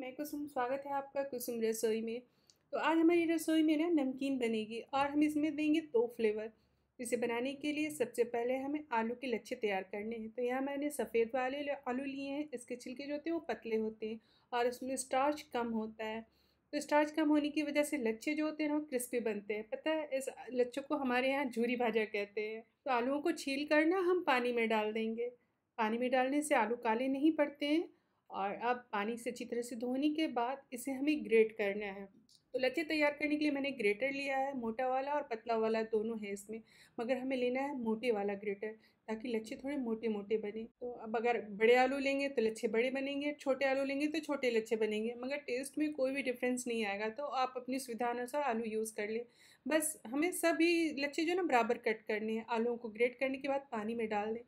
मैं कुसुम स्वागत है आपका कुसुम रसोई में तो आज हमारी रसोई में ना नमकीन बनेगी और हम इसमें देंगे दो फ्लेवर इसे बनाने के लिए सबसे पहले हमें आलू के लच्छे तैयार करने हैं तो यहाँ मैंने सफ़ेद वाले आलू लिए हैं इसके छिलके जो होते हैं वो पतले होते हैं और उसमें स्टार्च कम होता है तो स्टार्च कम होने की वजह से लच्छे जो होते हैं ना वो क्रिस्पी बनते हैं पता है इस लच्छों को हमारे यहाँ झूरी भाजा कहते हैं तो आलूओं को छील कर ना हम पानी में डाल देंगे पानी में डालने से आलू काले नहीं पड़ते हैं और अब पानी से अच्छी तरह से धोने के बाद इसे हमें ग्रेट करना है तो लच्छे तैयार करने के लिए मैंने ग्रेटर लिया है मोटा वाला और पतला वाला दोनों है इसमें मगर हमें लेना है मोटे वाला ग्रेटर ताकि लच्छे थोड़े मोटे मोटे बने तो अब अगर बड़े आलू लेंगे तो लच्छे बड़े बनेंगे छोटे आलू लेंगे तो छोटे लच्छे बनेंगे मगर टेस्ट में कोई भी डिफरेंस नहीं आएगा तो आप अपनी सुविधा अनुसार आलू यूज़ कर लें बस हमें सभी लच्छे जो ना बराबर कट करने हैं आलूओं को ग्रेट करने के बाद पानी में डाल दें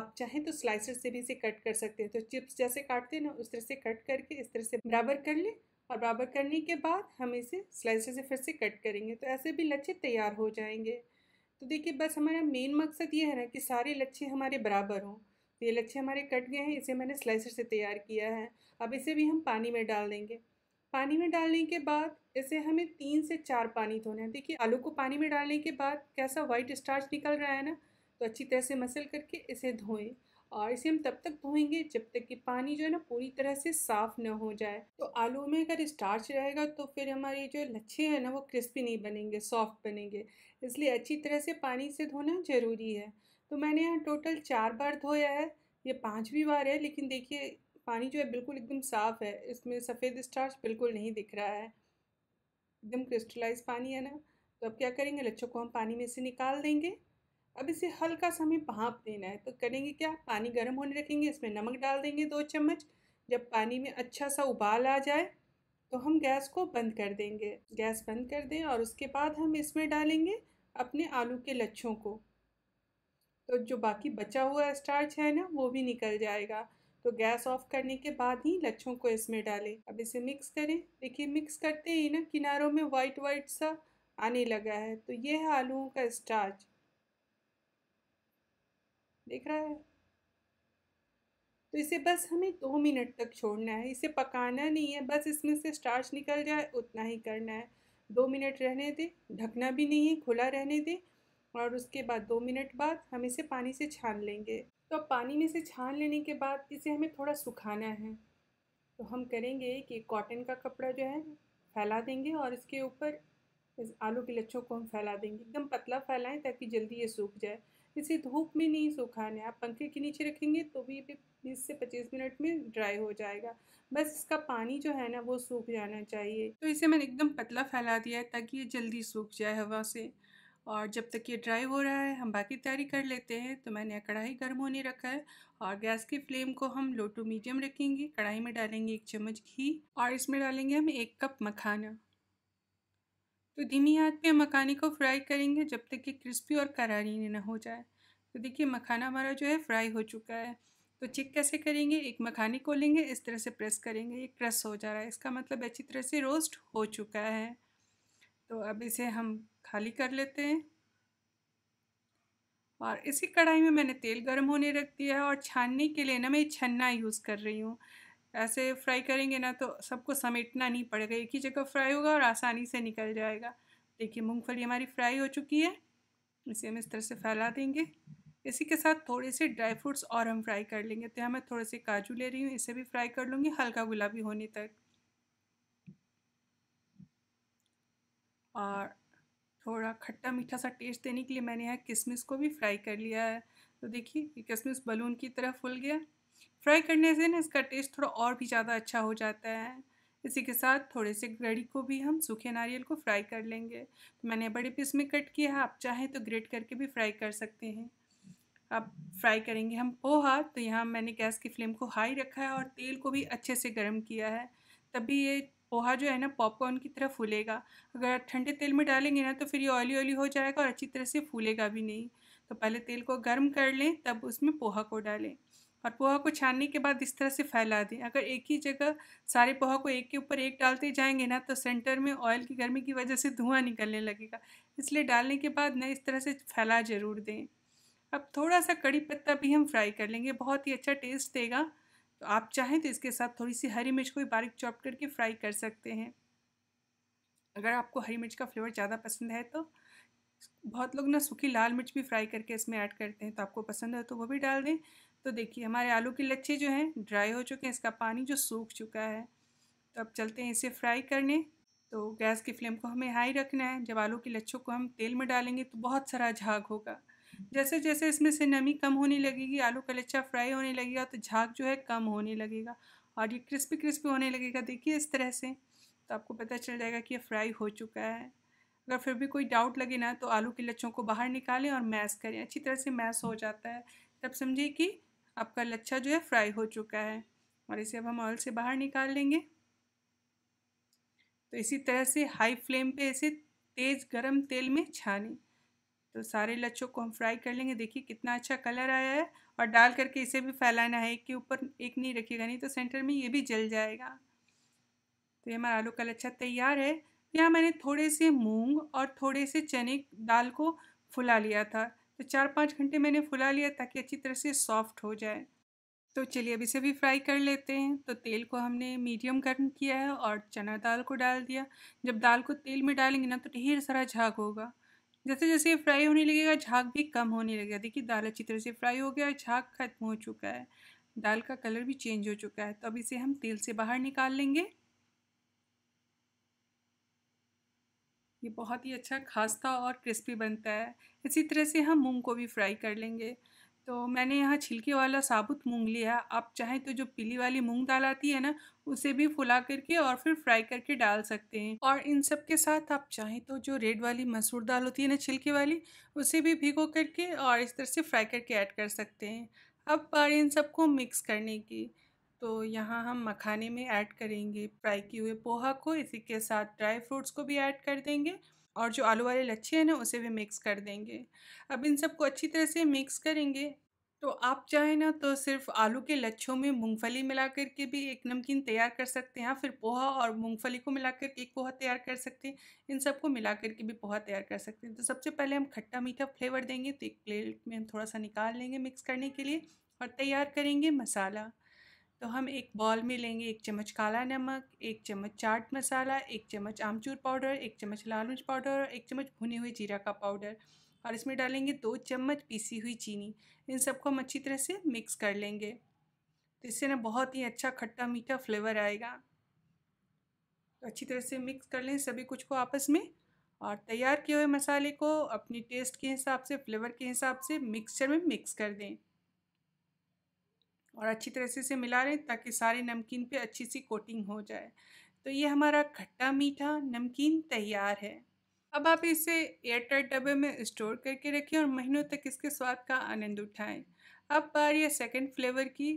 आप चाहें तो स्लाइसर से भी इसे कट कर सकते हैं तो चिप्स जैसे काटते हैं ना उस तरह से कट करके इस तरह से बराबर कर लें और बराबर करने के बाद हम इसे स्लाइसर से फिर से कट करेंगे तो ऐसे भी लच्छे तैयार हो जाएंगे तो देखिए बस हमारा मेन मकसद ये है ना कि सारे लच्छे हमारे बराबर हों तो ये लच्छे हमारे कट गए हैं इसे मैंने स्लाइसर से तैयार किया है अब इसे भी हम पानी में डाल देंगे पानी में डालने के बाद इसे हमें तीन से चार पानी धोना है देखिए आलू को पानी में डालने के बाद कैसा वाइट स्टार्च निकल रहा है ना तो अच्छी तरह से मसल करके इसे धोएं और इसे हम तब तक धोएंगे जब तक कि पानी जो है ना पूरी तरह से साफ़ न हो जाए तो आलू में अगर स्टार्च रहेगा तो फिर हमारे जो लच्छे हैं ना वो क्रिस्पी नहीं बनेंगे सॉफ्ट बनेंगे इसलिए अच्छी तरह से पानी से धोना ज़रूरी है तो मैंने यहाँ टोटल चार बार धोया है ये पाँचवीं बार है लेकिन देखिए पानी जो है बिल्कुल एकदम साफ़ है इसमें सफ़ेद स्टार्च बिल्कुल नहीं दिख रहा है एकदम क्रिस्टलाइज पानी है ना तो अब क्या करेंगे लच्छों को हम पानी में से निकाल देंगे अब इसे हल्का सा हमें भाप देना है तो करेंगे क्या पानी गर्म होने रखेंगे इसमें नमक डाल देंगे दो चम्मच जब पानी में अच्छा सा उबाल आ जाए तो हम गैस को बंद कर देंगे गैस बंद कर दें और उसके बाद हम इसमें डालेंगे अपने आलू के लच्छों को तो जो बाकी बचा हुआ स्टार्च है ना वो भी निकल जाएगा तो गैस ऑफ करने के बाद ही लच्छों को इसमें डालें अब इसे मिक्स करें देखिए मिक्स करते ही ना किनारों में वाइट वाइट सा आने लगा है तो ये है आलूओं का स्टार्च देख रहा है तो इसे बस हमें दो मिनट तक छोड़ना है इसे पकाना नहीं है बस इसमें से स्टार्च निकल जाए उतना ही करना है दो मिनट रहने दे ढकना भी नहीं है खुला रहने दे और उसके बाद दो मिनट बाद हम इसे पानी से छान लेंगे तो अब पानी में से छान लेने के बाद इसे हमें थोड़ा सुखाना है तो हम करेंगे कि कॉटन का कपड़ा जो है फैला देंगे और इसके ऊपर इस आलू के लच्छों को हम फैला देंगे एकदम पतला फैलाएं ताकि जल्दी ये सूख जाए इसे धूप में नहीं सुखाना है आप पंखे के नीचे रखेंगे तो भी बीस से पच्चीस मिनट में ड्राई हो जाएगा बस इसका पानी जो है ना वो सूख जाना चाहिए तो इसे मैंने एकदम पतला फैला दिया है ताकि ये जल्दी सूख जाए हवा से और जब तक ये ड्राई हो रहा है हम बाकी तैयारी कर लेते हैं तो मैंने कढ़ाई गर्म होने रखा है और गैस की फ्लेम को हम लो टू मीडियम रखेंगे कढ़ाई में डालेंगे एक चम्मच घी और इसमें डालेंगे हम एक कप मखाना तो धीमी आंच पे मखाने को फ्राई करेंगे जब तक कि क्रिस्पी और करारी ना हो जाए तो देखिए मखाना हमारा जो है फ्राई हो चुका है तो चेक कैसे करेंगे एक मखाने को लेंगे इस तरह से प्रेस करेंगे ये क्रस हो जा रहा है इसका मतलब अच्छी तरह से रोस्ट हो चुका है तो अब इसे हम खाली कर लेते हैं और इसी कढ़ाई में मैंने तेल गर्म होने रख दिया है और छानने के लिए ना मैं छन्ना यूज़ कर रही हूँ ऐसे फ्राई करेंगे ना तो सबको समेटना नहीं पड़ेगा एक ही जगह फ्राई होगा और आसानी से निकल जाएगा देखिए मूंगफली हमारी फ्राई हो चुकी है इसे हम इस तरह से फैला देंगे इसी के साथ थोड़े से ड्राई फ्रूट्स और हम फ्राई कर लेंगे तो यहाँ मैं थोड़े से काजू ले रही हूँ इसे भी फ्राई कर लूँगी हल्का गुलाबी होने तक और थोड़ा खट्टा मीठा सा टेस्ट देने के लिए मैंने यहाँ किशमिश को भी फ्राई कर लिया है तो देखिए ये किशमिश बलून की तरह फूल गया फ्राई करने से ना इसका टेस्ट थोड़ा और भी ज़्यादा अच्छा हो जाता है इसी के साथ थोड़े से ग्रेडी को भी हम सूखे नारियल को फ्राई कर लेंगे तो मैंने बड़े पीस में कट किया है आप चाहें तो ग्रेट करके भी फ्राई कर सकते हैं अब फ्राई करेंगे हम पोहा तो यहाँ मैंने गैस की फ्लेम को हाई रखा है और तेल को भी अच्छे से गर्म किया है तभी ये पोहा जो है ना पॉपकॉर्न की तरह फूलेगा अगर ठंडे तेल में डालेंगे ना तो फिर ये ऑयली ऑयली हो जाएगा और अच्छी तरह से फूलेगा भी नहीं तो पहले तेल को गर्म कर लें तब उसमें पोहा को डालें और पोहा को छानने के बाद इस तरह से फैला दें अगर एक ही जगह सारे पोहा को एक के ऊपर एक डालते जाएंगे ना तो सेंटर में ऑयल की गर्मी की वजह से धुआं निकलने लगेगा इसलिए डालने के बाद ना इस तरह से फैला ज़रूर दें अब थोड़ा सा कड़ी पत्ता भी हम फ्राई कर लेंगे बहुत ही अच्छा टेस्ट देगा तो आप चाहें तो इसके साथ थोड़ी सी हरी मिर्च को भी बारीक चॉप करके फ्राई कर सकते हैं अगर आपको हरी मिर्च का फ्लेवर ज़्यादा पसंद है तो बहुत लोग ना सूखी लाल मिर्च भी फ्राई करके इसमें ऐड करते हैं तो आपको पसंद है तो वो भी डाल दें तो देखिए हमारे आलू के लच्छे जो हैं ड्राई हो चुके हैं इसका पानी जो सूख चुका है तो अब चलते हैं इसे फ्राई करने तो गैस की फ्लेम को हमें हाई रखना है जब आलू के लच्छों को हम तेल में डालेंगे तो बहुत सारा झाग होगा जैसे जैसे इसमें से नमी कम होने लगेगी आलू का लच्छा फ्राई होने लगेगा तो झाग जो है कम होने लगेगा और ये क्रिस्पी क्रिस्पी होने लगेगा देखिए इस तरह से तो आपको पता चल जाएगा कि ये फ्राई हो चुका है अगर फिर भी कोई डाउट लगे ना तो आलू के लच्छों को बाहर निकालें और मैश करें अच्छी तरह से मैश हो जाता है तब समझिए कि आपका लच्छा जो है फ्राई हो चुका है और इसे अब हम ऑयल से बाहर निकाल लेंगे तो इसी तरह से हाई फ्लेम पे इसे तेज़ गरम तेल में छानें तो सारे लच्छों को हम फ्राई कर लेंगे देखिए कितना अच्छा कलर आया है और डाल करके इसे भी फैलाना है एक के ऊपर एक नहीं रखिएगा नहीं तो सेंटर में ये भी जल जाएगा तो ये हमारा आलू का लच्छा तैयार है यहाँ मैंने थोड़े से मूंग और थोड़े से चने दाल को फुला लिया था तो चार पाँच घंटे मैंने फुला लिया ताकि अच्छी तरह से सॉफ्ट हो जाए तो चलिए अब इसे भी फ्राई कर लेते हैं तो तेल को हमने मीडियम गर्म किया है और चना दाल को डाल दिया जब दाल को तेल में डालेंगे ना तो ढेर सारा झाग होगा जैसे जैसे फ्राई होने लगेगा झाग भी कम होने लगेगा देखिए दाल अच्छी तरह से फ्राई हो गया झाग खत्म हो चुका है दाल का कलर भी चेंज हो चुका है तो अब इसे हम तेल से बाहर निकाल लेंगे ये बहुत ही अच्छा खास्ता और क्रिस्पी बनता है इसी तरह से हम मूंग को भी फ्राई कर लेंगे तो मैंने यहाँ छिलके वाला साबुत मूंग लिया आप चाहें तो जो पीली वाली मूंग दाल आती है ना उसे भी फुला करके और फिर फ्राई करके डाल सकते हैं और इन सब के साथ आप चाहें तो जो रेड वाली मसूर दाल होती है ना छिलके वाली उसे भी भिगो करके और इस तरह से फ्राई करके ऐड कर सकते हैं अब बारी इन सबको मिक्स करने की तो यहाँ हम मखाने में ऐड करेंगे फ्राई किए हुए पोहा को इसी के साथ ड्राई फ्रूट्स को भी ऐड कर देंगे और जो आलू वाले लच्छे हैं ना उसे भी मिक्स कर देंगे अब इन सबको अच्छी तरह से मिक्स करेंगे तो आप चाहें ना तो सिर्फ आलू के लच्छों में मूंगफली मिला कर के भी एक नमकीन तैयार कर सकते हैं हाँ, फिर पोहा और मूंगफली को मिला करके एक पोहा तैयार कर सकते हैं इन सबको मिला करके भी पोहा तैयार कर सकते हैं तो सबसे पहले हम खट्टा मीठा फ्लेवर देंगे तो एक प्लेट में हम थोड़ा सा निकाल लेंगे मिक्स करने के लिए और तैयार करेंगे मसाला तो हम एक बॉल में लेंगे एक चम्मच काला नमक एक चम्मच चाट मसाला एक चम्मच आमचूर पाउडर एक चम्मच लाल मिर्च पाउडर और एक चम्मच भुने हुए जीरा का पाउडर और इसमें डालेंगे दो चम्मच पीसी हुई चीनी इन सबको हम अच्छी तरह से मिक्स कर लेंगे तो इससे ना बहुत ही अच्छा खट्टा मीठा फ्लेवर आएगा तो अच्छी तरह से मिक्स कर लें सभी कुछ को आपस में और तैयार किए हुए मसाले को अपने टेस्ट के हिसाब से फ्लेवर के हिसाब से मिक्सचर में मिक्स कर दें और अच्छी तरह से इसे मिला लें ताकि सारे नमकीन पे अच्छी सी कोटिंग हो जाए तो ये हमारा खट्टा मीठा नमकीन तैयार है अब आप इसे एयरटाइट डब्बे में स्टोर करके रखें और महीनों तक इसके स्वाद का आनंद उठाएं अब बार है सेकेंड फ्लेवर की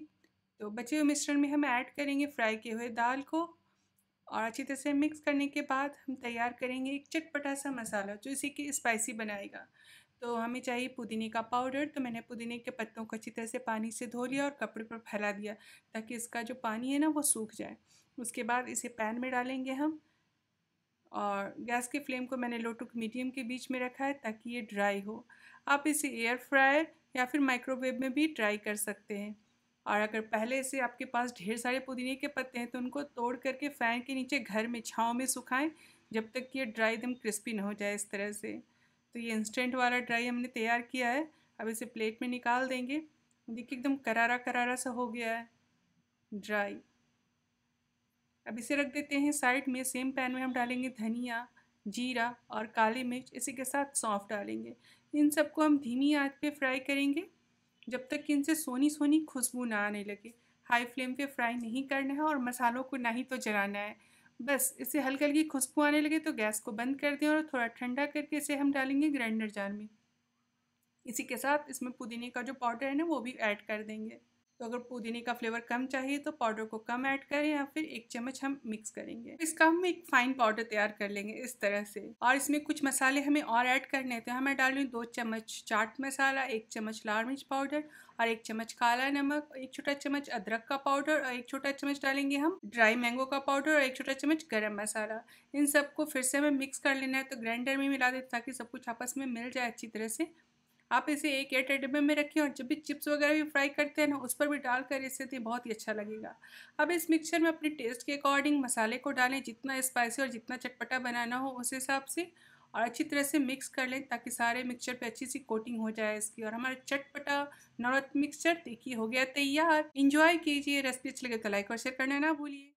तो बचे हुए मिश्रण में हम ऐड करेंगे फ्राई किए हुए दाल को और अच्छी तरह से मिक्स करने के बाद हम तैयार करेंगे एक चटपटा सा मसाला जो इसी की स्पाइसी बनाएगा तो हमें चाहिए पुदीने का पाउडर तो मैंने पुदीने के पत्तों को अच्छी तरह से पानी से धो लिया और कपड़े पर फैला दिया ताकि इसका जो पानी है ना वो सूख जाए उसके बाद इसे पैन में डालेंगे हम और गैस के फ्लेम को मैंने लो टू मीडियम के बीच में रखा है ताकि ये ड्राई हो आप इसे एयर फ्रायर या फिर माइक्रोवेव में भी ड्राई कर सकते हैं और अगर पहले से आपके पास ढेर सारे पुदीने के पत्ते हैं तो उनको तोड़ करके फ़ैन के नीचे घर में छाँव में सुखाएं जब तक कि ये ड्राई एकदम क्रिस्पी ना हो जाए इस तरह से तो ये इंस्टेंट वाला ड्राई हमने तैयार किया है अब इसे प्लेट में निकाल देंगे देखिए एकदम करारा करारा सा हो गया है ड्राई अब इसे रख देते हैं साइड में सेम पैन में हम डालेंगे धनिया जीरा और काली मिर्च इसी के साथ सौंफ डालेंगे इन सबको हम धीमी आंच पे फ्राई करेंगे जब तक कि इनसे सोनी सोनी खुशबू ना आने लगे हाई फ्लेम पे फ्राई नहीं करना है और मसालों को ना ही तो जलाना है बस इसे हल्की हल्की खुशबू आने लगे तो गैस को बंद कर दें और थोड़ा ठंडा करके इसे हम डालेंगे ग्राइंडर जार में इसी के साथ इसमें पुदीने का जो पाउडर है ना वो भी ऐड कर देंगे तो अगर पुदीने का फ्लेवर कम चाहिए तो पाउडर को कम ऐड करें या फिर एक चम्मच हम मिक्स करेंगे इसका हम एक फाइन पाउडर तैयार कर लेंगे इस तरह से और इसमें कुछ मसाले हमें और ऐड करने थे तो हमें डालें दो चम्मच चाट मसाला एक चम्मच लाल मिर्च पाउडर और एक चम्मच काला नमक एक छोटा चम्मच अदरक का पाउडर और एक छोटा चम्मच डालेंगे हम ड्राई मैंगो का पाउडर और एक छोटा चम्मच गरम मसाला इन सबको फिर से हमें मिक्स कर लेना है तो ग्राइंडर में मिला देते ताकि सब कुछ आपस में मिल जाए अच्छी तरह से आप इसे एक एयरटाइट डिब्बे में रखें और जब भी चिप्स वगैरह भी फ्राई करते हैं ना उस पर भी डाल कर इसे तो बहुत ही अच्छा लगेगा अब इस मिक्सचर में अपने टेस्ट के अकॉर्डिंग मसाले को डालें जितना स्पाइसी और जितना चटपटा बनाना हो उस हिसाब से और अच्छी तरह से मिक्स कर लें ताकि सारे मिक्सचर पे अच्छी सी कोटिंग हो जाए इसकी और हमारा चटपटा नवरत्न मिक्सचर देखिए हो गया तैयार इंजॉय कीजिए रेसिपी अच्छी लगे तो लाइक और शेयर करना ना भूलिए